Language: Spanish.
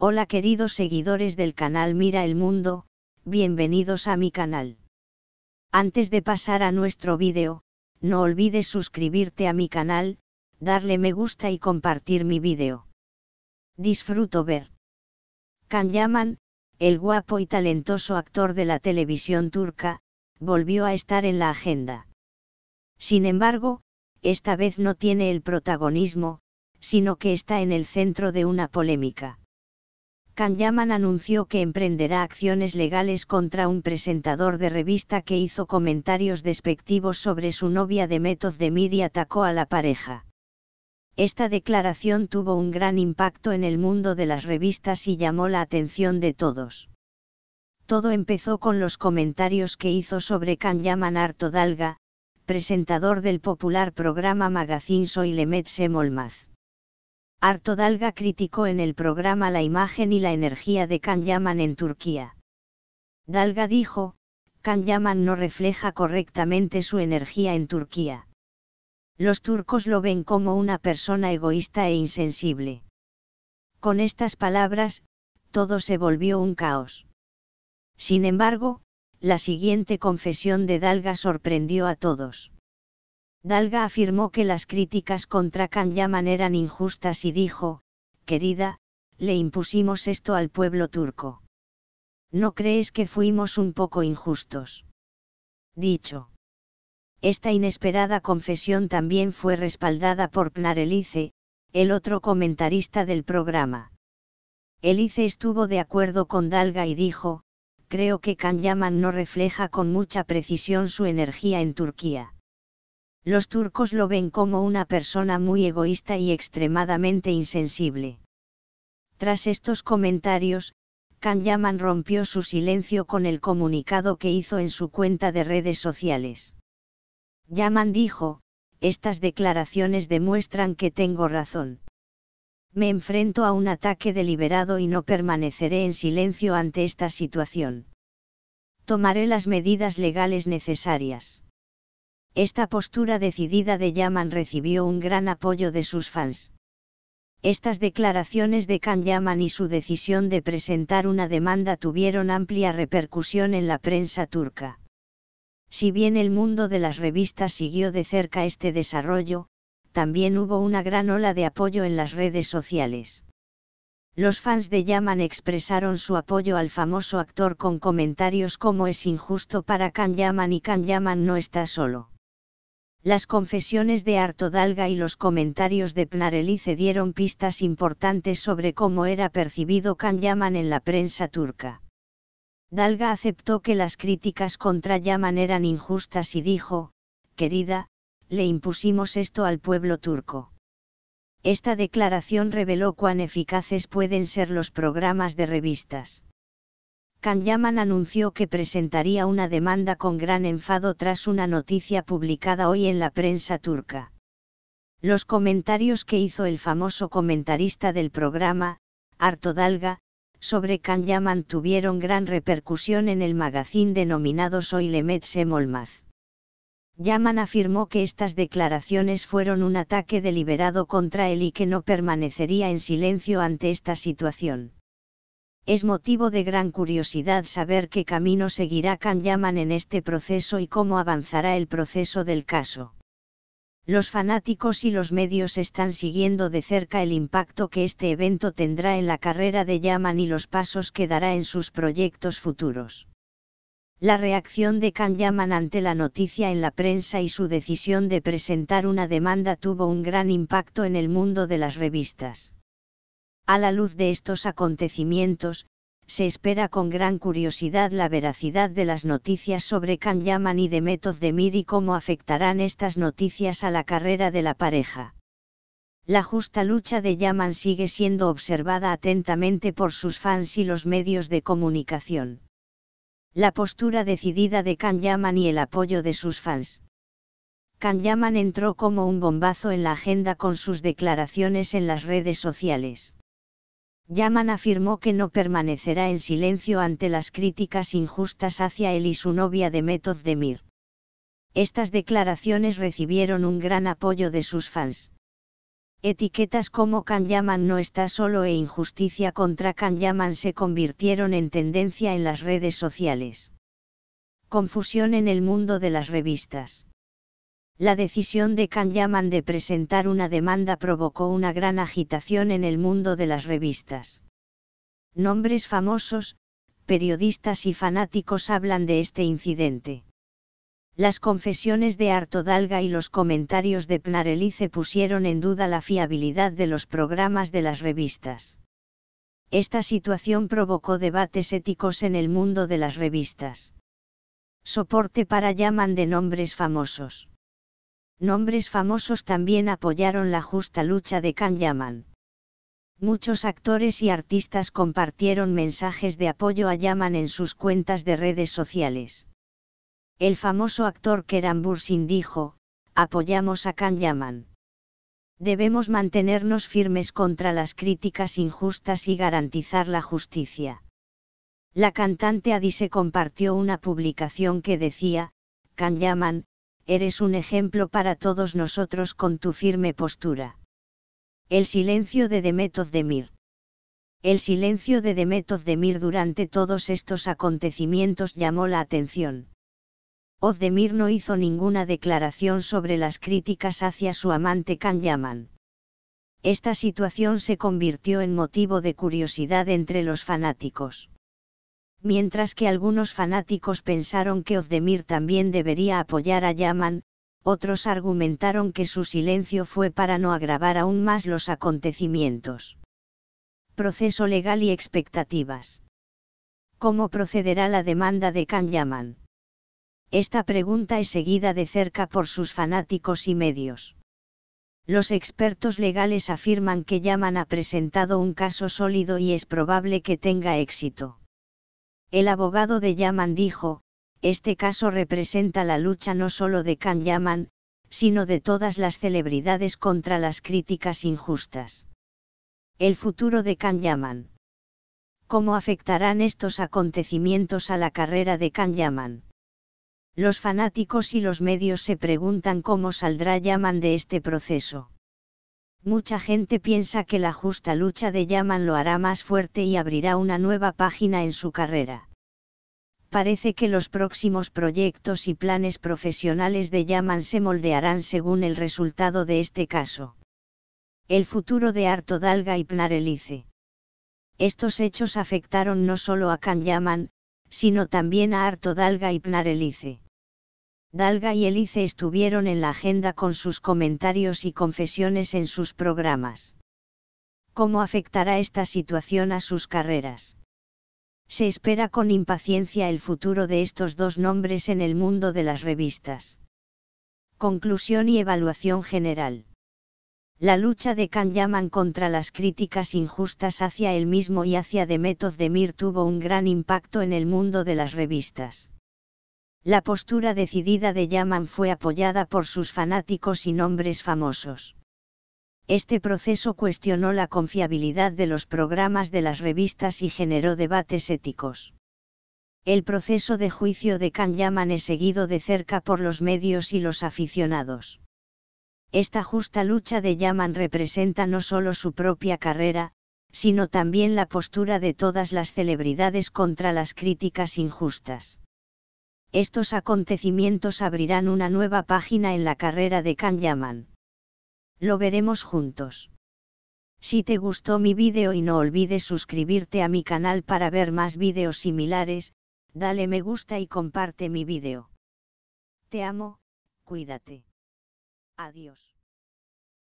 Hola queridos seguidores del canal Mira el Mundo, bienvenidos a mi canal. Antes de pasar a nuestro vídeo, no olvides suscribirte a mi canal, darle me gusta y compartir mi vídeo. Disfruto ver. Can Yaman, el guapo y talentoso actor de la televisión turca, volvió a estar en la agenda. Sin embargo, esta vez no tiene el protagonismo, sino que está en el centro de una polémica. Yaman anunció que emprenderá acciones legales contra un presentador de revista que hizo comentarios despectivos sobre su novia de Method de y atacó a la pareja. Esta declaración tuvo un gran impacto en el mundo de las revistas y llamó la atención de todos. Todo empezó con los comentarios que hizo sobre Kanyaman Arto Dalga, presentador del popular programa Magazine Soy Lemet Semolmaz. Dalga criticó en el programa la imagen y la energía de Kan Yaman en Turquía. Dalga dijo, Can Yaman no refleja correctamente su energía en Turquía. Los turcos lo ven como una persona egoísta e insensible. Con estas palabras, todo se volvió un caos. Sin embargo, la siguiente confesión de Dalga sorprendió a todos. Dalga afirmó que las críticas contra Kanyaman eran injustas y dijo, querida, le impusimos esto al pueblo turco. ¿No crees que fuimos un poco injustos? Dicho. Esta inesperada confesión también fue respaldada por Pnar Elice, el otro comentarista del programa. Elice estuvo de acuerdo con Dalga y dijo, creo que Kanyaman no refleja con mucha precisión su energía en Turquía. Los turcos lo ven como una persona muy egoísta y extremadamente insensible. Tras estos comentarios, Can Yaman rompió su silencio con el comunicado que hizo en su cuenta de redes sociales. Yaman dijo, estas declaraciones demuestran que tengo razón. Me enfrento a un ataque deliberado y no permaneceré en silencio ante esta situación. Tomaré las medidas legales necesarias. Esta postura decidida de Yaman recibió un gran apoyo de sus fans. Estas declaraciones de Can Yaman y su decisión de presentar una demanda tuvieron amplia repercusión en la prensa turca. Si bien el mundo de las revistas siguió de cerca este desarrollo, también hubo una gran ola de apoyo en las redes sociales. Los fans de Yaman expresaron su apoyo al famoso actor con comentarios como es injusto para Can Yaman y Can Yaman no está solo. Las confesiones de Dalga y los comentarios de Pnarelice dieron pistas importantes sobre cómo era percibido Can Yaman en la prensa turca. Dalga aceptó que las críticas contra Yaman eran injustas y dijo, querida, le impusimos esto al pueblo turco. Esta declaración reveló cuán eficaces pueden ser los programas de revistas. Yaman anunció que presentaría una demanda con gran enfado tras una noticia publicada hoy en la prensa turca. Los comentarios que hizo el famoso comentarista del programa, Arto Dalga, sobre Yaman tuvieron gran repercusión en el magazín denominado Soy Soylemet Semolmaz. Yaman afirmó que estas declaraciones fueron un ataque deliberado contra él y que no permanecería en silencio ante esta situación. Es motivo de gran curiosidad saber qué camino seguirá Can Yaman en este proceso y cómo avanzará el proceso del caso. Los fanáticos y los medios están siguiendo de cerca el impacto que este evento tendrá en la carrera de Yaman y los pasos que dará en sus proyectos futuros. La reacción de Can Yaman ante la noticia en la prensa y su decisión de presentar una demanda tuvo un gran impacto en el mundo de las revistas. A la luz de estos acontecimientos, se espera con gran curiosidad la veracidad de las noticias sobre Can Yaman y de Demir y cómo afectarán estas noticias a la carrera de la pareja. La justa lucha de Yaman sigue siendo observada atentamente por sus fans y los medios de comunicación. La postura decidida de Can Yaman y el apoyo de sus fans. Can Yaman entró como un bombazo en la agenda con sus declaraciones en las redes sociales Yaman afirmó que no permanecerá en silencio ante las críticas injustas hacia él y su novia de Özdemir. Estas declaraciones recibieron un gran apoyo de sus fans. Etiquetas como «Kan Yaman no está solo e injusticia contra Kan Yaman se convirtieron en tendencia en las redes sociales. Confusión en el mundo de las revistas. La decisión de Can Yaman de presentar una demanda provocó una gran agitación en el mundo de las revistas. Nombres famosos, periodistas y fanáticos hablan de este incidente. Las confesiones de Dalga y los comentarios de Pnarelice pusieron en duda la fiabilidad de los programas de las revistas. Esta situación provocó debates éticos en el mundo de las revistas. Soporte para Yaman de nombres famosos. Nombres famosos también apoyaron la justa lucha de Kan Yaman. Muchos actores y artistas compartieron mensajes de apoyo a Yaman en sus cuentas de redes sociales. El famoso actor Keran Bursin dijo, apoyamos a Kan Yaman. Debemos mantenernos firmes contra las críticas injustas y garantizar la justicia. La cantante Adise compartió una publicación que decía, Kan Yaman, eres un ejemplo para todos nosotros con tu firme postura. El silencio de Demet Demir. El silencio de Demet Demir durante todos estos acontecimientos llamó la atención. Ozdemir no hizo ninguna declaración sobre las críticas hacia su amante Kan Yaman. Esta situación se convirtió en motivo de curiosidad entre los fanáticos mientras que algunos fanáticos pensaron que Ozdemir también debería apoyar a Yaman, otros argumentaron que su silencio fue para no agravar aún más los acontecimientos. Proceso legal y expectativas. ¿Cómo procederá la demanda de Khan Yaman? Esta pregunta es seguida de cerca por sus fanáticos y medios. Los expertos legales afirman que Yaman ha presentado un caso sólido y es probable que tenga éxito. El abogado de Yaman dijo, este caso representa la lucha no solo de Can Yaman, sino de todas las celebridades contra las críticas injustas. El futuro de Can Yaman. ¿Cómo afectarán estos acontecimientos a la carrera de Can Yaman? Los fanáticos y los medios se preguntan cómo saldrá Yaman de este proceso. Mucha gente piensa que la justa lucha de Yaman lo hará más fuerte y abrirá una nueva página en su carrera. Parece que los próximos proyectos y planes profesionales de Yaman se moldearán según el resultado de este caso. El futuro de Arto Dalga y Pnarelice. Estos hechos afectaron no solo a Can Yaman, sino también a Arto Dalga y Pnarelice. Dalga y Elice estuvieron en la agenda con sus comentarios y confesiones en sus programas. ¿Cómo afectará esta situación a sus carreras? Se espera con impaciencia el futuro de estos dos nombres en el mundo de las revistas. Conclusión y evaluación general. La lucha de Can Yaman contra las críticas injustas hacia él mismo y hacia de Mir tuvo un gran impacto en el mundo de las revistas. La postura decidida de Yaman fue apoyada por sus fanáticos y nombres famosos. Este proceso cuestionó la confiabilidad de los programas de las revistas y generó debates éticos. El proceso de juicio de Can Yaman es seguido de cerca por los medios y los aficionados. Esta justa lucha de Yaman representa no solo su propia carrera, sino también la postura de todas las celebridades contra las críticas injustas estos acontecimientos abrirán una nueva página en la carrera de Can Yaman. Lo veremos juntos. Si te gustó mi vídeo y no olvides suscribirte a mi canal para ver más vídeos similares, dale me gusta y comparte mi vídeo. Te amo, cuídate. Adiós.